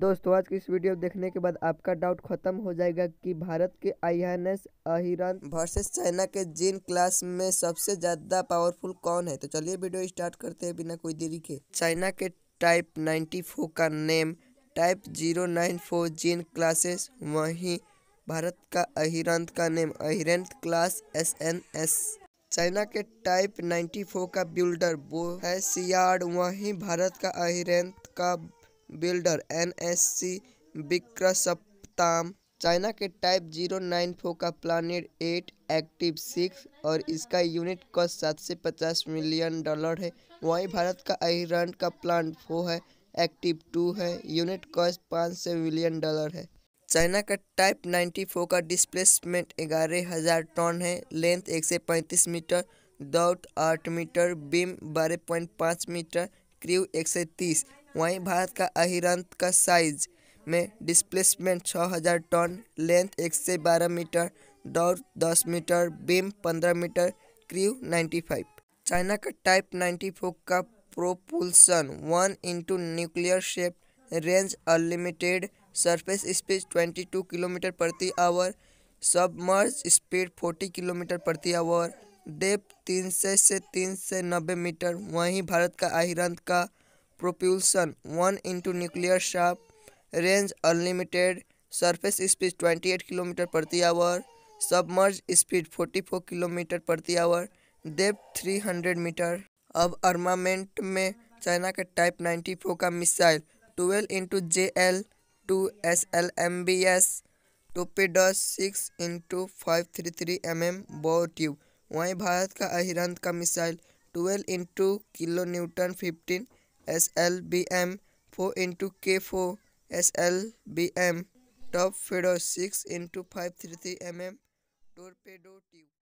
दोस्तों आज की इस वीडियो देखने के बाद आपका डाउट खत्म हो जाएगा कि भारत के आईएनएस अहिरन वर्सेस चाइना के जीन क्लास में सबसे ज्यादा पावरफुल कौन है तो चलिए वीडियो स्टार्ट करते हैं बिना कोई देरी के चाइना के टाइप 94 का नेम टाइप 094 जीन क्लासेस वहीं भारत का अहिरंत का name Arihant class S N S China के टाइप 94 का बिल्डर वो है सियाड वहीं भारत का अहिरंत का builder N S C Visakhapatnam China के टाइप जीरो नाइन फोर का प्लानिड एट एक्टिव सिक्स और इसका यूनिट कॉस्ट सात से पचास मिलियन डॉलर है वहीं भारत का आयरन का प्लान फो है एक्टिव टू है यूनिट कॉस्ट पाँच से मिलियन डॉलर है चाइना का टाइप नाइन्टी फोर का डिस्प्लेसमेंट ग्यारह हज़ार टन है लेंथ एक से पैंतीस मीटर डॉट आठ मीटर बीम बारह पॉइंट पाँच मीटर क्रू एक से तीस वहीं भारत का अहिरंत का साइज में डिस्प्लेसमेंट 6000 टन लेंथ से बारह मीटर दौड़ 10 metre beam 15 metre crew 95 China का टाइप 94 का propulsion 1 into nuclear shape range unlimited surface speed 22 kilometre प्रति आवर सबमर्ज स्पीड 40 किलोमीटर प्रति आवर डेप 300 से 390 मीटर वहीं भारत का अहिरंत का propulsion 1 into nuclear shaft range unlimited surface speed 28 km प्रति hour submerged speed 44 km प्रति आवर थ्री 300 मीटर अब armament में चाइना के टाइप 94 का missile 12 into J L two S L M B S torpedoes six into five three three M M bow tube वहीं भारत का अहिरंत का missile 12 into kilo newton fifteen SLBM 4 into K4 SLBM top feeder 6 into 533 mm torpedo tube